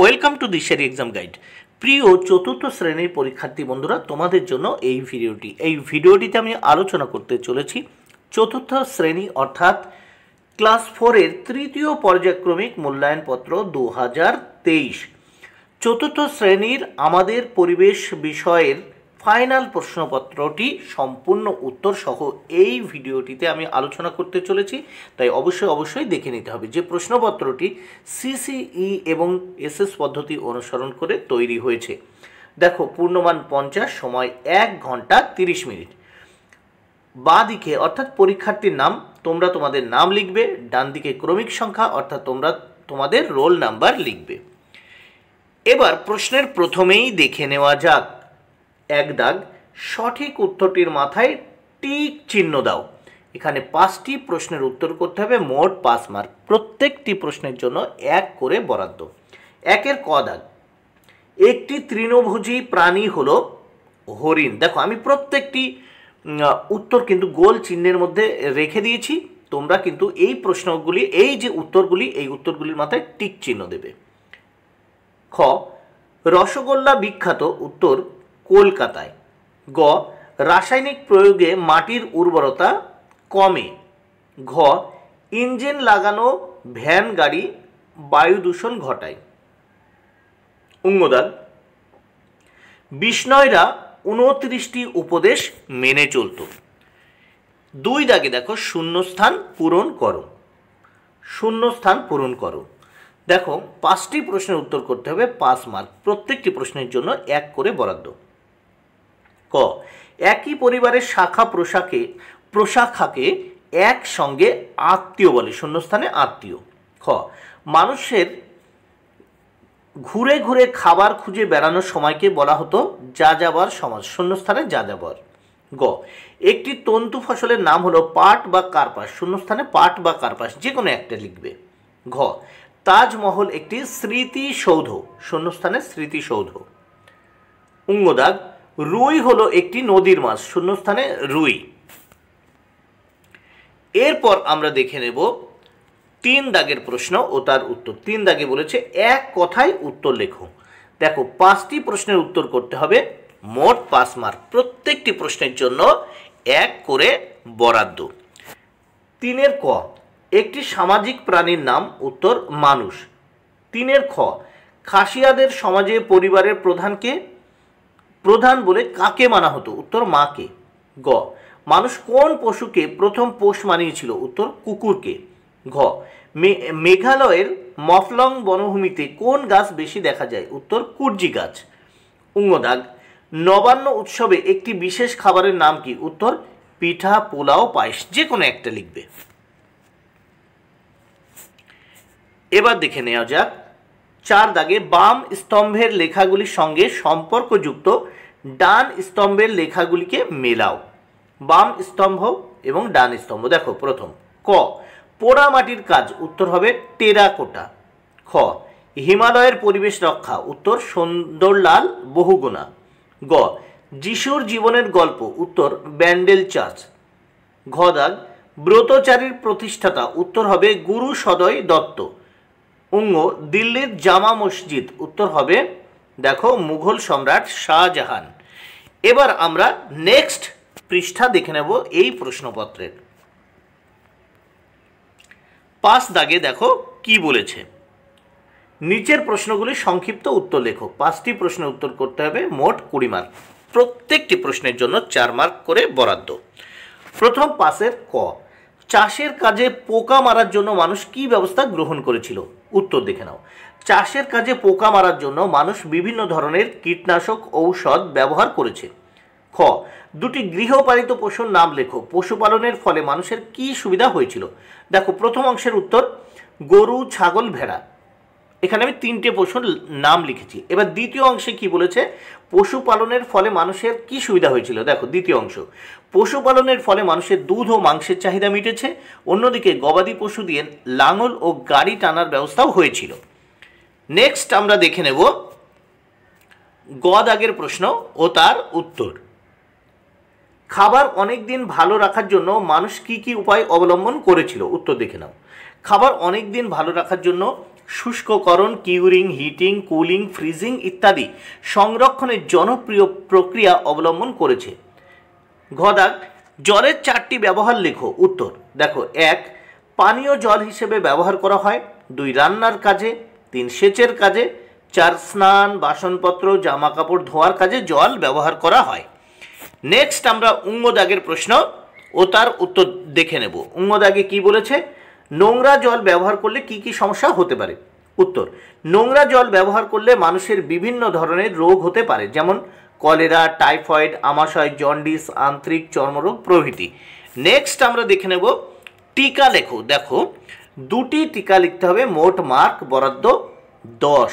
welcome to Dishari exam guide প্রিয় চতুর্থ শ্রেণীর পরীক্ষার্থী বন্ধুরা তোমাদের জন্য এই ভিডিওটি এই ভিডিওটিতে আমি আলোচনা করতে চলেছি চতুর্থ শ্রেণী অর্থাৎ ক্লাস ফোরের তৃতীয় পর্যায়ক্রমিক মূল্যায়নপত্র দু হাজার তেইশ চতুর্থ শ্রেণীর আমাদের পরিবেশ বিষয়ের ফাইনাল প্রশ্নপত্রটি সম্পূর্ণ উত্তর সহ এই ভিডিওটিতে আমি আলোচনা করতে চলেছি তাই অবশ্যই অবশ্যই দেখে নিতে হবে যে প্রশ্নপত্রটি সিসিই এবং এসএস পদ্ধতি অনুসরণ করে তৈরি হয়েছে দেখো পূর্ণমান পঞ্চাশ সময় এক ঘন্টা তিরিশ মিনিট বা দিকে অর্থাৎ পরীক্ষার্থীর নাম তোমরা তোমাদের নাম লিখবে ডান দিকে ক্রমিক সংখ্যা অর্থাৎ তোমরা তোমাদের রোল নাম্বার লিখবে এবার প্রশ্নের প্রথমেই দেখে নেওয়া যাক এক দাগ সঠিক উত্তরটির মাথায় টিক চিহ্ন দাও এখানে পাঁচটি প্রশ্নের উত্তর করতে হবে মোট পাঁচ মার্ক প্রত্যেকটি প্রশ্নের জন্য এক করে বরাদ্দ একের ক দাগ একটি তৃণভোজী প্রাণী হল হরিণ দেখো আমি প্রত্যেকটি উত্তর কিন্তু গোল চিহ্নের মধ্যে রেখে দিয়েছি তোমরা কিন্তু এই প্রশ্নগুলি এই যে উত্তরগুলি এই উত্তরগুলির মাথায় টিক চিহ্ন দেবে খ রসগোল্লা বিখ্যাত উত্তর কলকাতায় গ রাসায়নিক প্রয়োগে মাটির উর্বরতা কমে ঘ ইঞ্জিন লাগানো ভ্যান গাড়ি বায়ু দূষণ ঘটায় অঙ্গদাগ বিষ্ণয়রা উনত্রিশটি উপদেশ মেনে চলত দুই দাগে দেখো শূন্যস্থান পূরণ করো শূন্যস্থান পূরণ করো দেখো পাঁচটি প্রশ্নের উত্তর করতে হবে পাঁচ মার্ক প্রত্যেকটি প্রশ্নের জন্য এক করে বরাদ্দ ক একই পরিবারের শাখা প্রশাকে প্রশাখাকে একসঙ্গে আত্মীয় বলে শূন্যস্থানে আত্মীয় খ মানুষের ঘুরে ঘুরে খাবার খুঁজে বেড়ানোর সময়কে বলা হতো যা যাবার সমাজ শূন্যস্থানে যা যাবার গ একটি তন্তু ফসলের নাম হলো পাট বা কার্পাস শূন্যস্থানে পাট বা কার্পাস যে কোনো একটা লিখবে ঘ তাজমহল একটি স্মৃতিসৌধ শূন্যস্থানে স্মৃতিসৌধ উঙ্গদাগ রুই হলো একটি নদীর মাছ শূন্যস্থানে রুই এরপর আমরা দেখে নেব তিন দাগের প্রশ্ন ও তার উত্তর তিন দাগে বলেছে এক কথায় উত্তর লেখো দেখো পাঁচটি প্রশ্নের উত্তর করতে হবে মোট পাঁচ মার্ক প্রত্যেকটি প্রশ্নের জন্য এক করে বরাদ্দ তিনের ক একটি সামাজিক প্রাণীর নাম উত্তর মানুষ তিনের খ খাসিয়াদের সমাজে পরিবারের প্রধানকে প্রধান বলে কাকে মানা হতো উত্তর মাকে গ মানুষ কোন পশুকে প্রথম পোষ মানিয়েছিল উত্তর কুকুরকে ঘ মেঘালয়ের মফলং বনভূমিতে কোন গাছ বেশি দেখা যায় উত্তর কুর্জি গাছ উঙ্গদাগ নবান্ন উৎসবে একটি বিশেষ খাবারের নাম কি উত্তর পিঠা পোলাও পায়েস যে কোনো একটা লিখবে এবার দেখে নেওয়া যাক চার দাগে বাম স্তম্ভের লেখাগুলির সঙ্গে সম্পর্কযুক্ত ডান স্তম্ভের লেখাগুলিকে মেলাও বাম স্তম্ভ এবং ডান স্তম্ভ দেখো প্রথম ক পোড়ামাটির কাজ উত্তর হবে টেরাকোটা খ হিমালয়ের পরিবেশ রক্ষা উত্তর সুন্দরলাল বহুগুণা গ যিশুর জীবনের গল্প উত্তর ব্যান্ডেল চার্চ ঘ দাগ ব্রতচারীর প্রতিষ্ঠাতা উত্তর হবে গুরু সদয় দত্ত উঙ্গ দিল্লির জামা মসজিদ উত্তর হবে দেখো মুঘল সম্রাট শাহজাহান এবার আমরা নেক্সট পৃষ্ঠা দেখে নেব এই প্রশ্নপত্রের পাঁচ দাগে দেখো কি বলেছে নিচের প্রশ্নগুলি সংক্ষিপ্ত উত্তর লেখো পাঁচটি প্রশ্নের উত্তর করতে হবে মোট কুড়ি মার্ক প্রত্যেকটি প্রশ্নের জন্য চার মার্ক করে বরাদ্দ প্রথম পাশের ক চাষের কাজে পোকা মারার জন্য মানুষ কি ব্যবস্থা গ্রহণ করেছিল উত্তর দেখে নাও চাষের কাজে পোকা মারার জন্য মানুষ বিভিন্ন ধরনের কীটনাশক ঔষধ ব্যবহার করেছে খ দুটি গৃহপালিত পশুর নাম লেখো পশুপালনের ফলে মানুষের কি সুবিধা হয়েছিল দেখো প্রথম অংশের উত্তর গরু ছাগল ভেড়া এখানে আমি তিনটে পশুর নাম লিখেছি এবার দ্বিতীয় অংশে কি বলেছে পশুপালনের ফলে মানুষের কি সুবিধা হয়েছিল দেখো দ্বিতীয় অংশ পশুপালনের ফলে মানুষের দুধ ও মাংসের চাহিদা মিটেছে অন্যদিকে গবাদি পশু দিয়ে লাঙল ও গাড়ি টানার ব্যবস্থাও হয়েছিল নেক্সট আমরা দেখে নেব গদ আগের প্রশ্ন ও তার উত্তর খাবার অনেক দিন ভালো রাখার জন্য মানুষ কি কি উপায় অবলম্বন করেছিল উত্তর দেখে নাও খাবার অনেক দিন ভালো রাখার জন্য শুষ্ককরণ কিউরিং হিটিং কুলিং ফ্রিজিং ইত্যাদি সংরক্ষণের জনপ্রিয় প্রক্রিয়া অবলম্বন করেছে ঘদাক জলের চারটি ব্যবহার লেখো উত্তর দেখো এক পানীয় জল হিসেবে ব্যবহার করা হয় দুই রান্নার কাজে তিন সেচের কাজে চার স্নান বাসনপত্র জামা কাপড় ধোয়ার কাজে জল ব্যবহার করা হয় নেক্সট আমরা উঙ্গদাগের প্রশ্ন ও তার উত্তর দেখে নেব উঙ্গদাগে কি বলেছে নোংরা জল ব্যবহার করলে কি কি সমস্যা হতে পারে উত্তর নোংরা জল ব্যবহার করলে মানুষের বিভিন্ন ধরনের রোগ হতে পারে যেমন কলেরা টাইফয়েড আমাশয় জন্ডিস আন্তরিক চর্মরোগ প্রভৃতি নেক্সট আমরা দেখে নেব টিকা লেখো দেখো দুটি টিকা লিখতে হবে মোট মার্ক বরাদ্দ দশ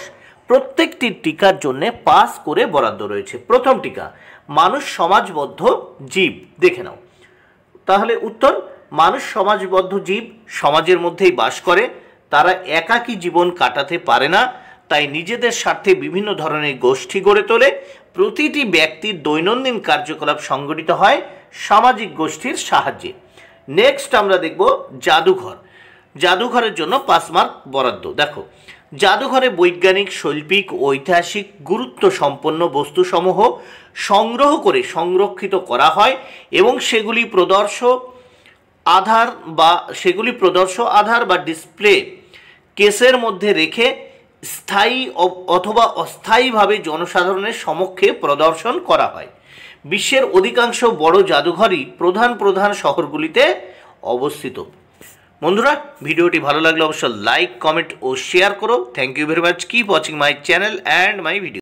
প্রত্যেকটি টিকার জন্যে পাস করে বরাদ্দ রয়েছে প্রথম টিকা মানুষ সমাজবদ্ধ জীব দেখে নাও তাহলে উত্তর মানুষ সমাজবদ্ধ জীব সমাজের মধ্যেই বাস করে তারা একাকী জীবন কাটাতে পারে না তাই নিজেদের স্বার্থে বিভিন্ন ধরনের গোষ্ঠী গড়ে তোলে প্রতিটি ব্যক্তির দৈনন্দিন কার্যকলাপ সংগঠিত হয় সামাজিক গোষ্ঠীর সাহায্যে নেক্সট আমরা দেখব জাদুঘর জাদুঘরের জন্য পাঁচ মার্ক বরাদ্দ দেখো জাদুঘরে বৈজ্ঞানিক শৈল্পিক ঐতিহাসিক গুরুত্ব সম্পন্ন বস্তুসমূহ সংগ্রহ করে সংরক্ষিত করা হয় এবং সেগুলি প্রদর্শক আধার বা সেগুলি প্রদর্শ আধার বা ডিসপ্লে কেসের মধ্যে রেখে স্থায়ী অথবা অস্থায়ীভাবে জনসাধারণের সমক্ষে প্রদর্শন করা হয় বিশ্বের অধিকাংশ বড় জাদুঘরই প্রধান প্রধান শহরগুলিতে অবস্থিত বন্ধুরা ভিডিওটি ভালো লাগলে অবশ্যই লাইক কমেন্ট ও শেয়ার করো thank you very much keep watching my channel and my video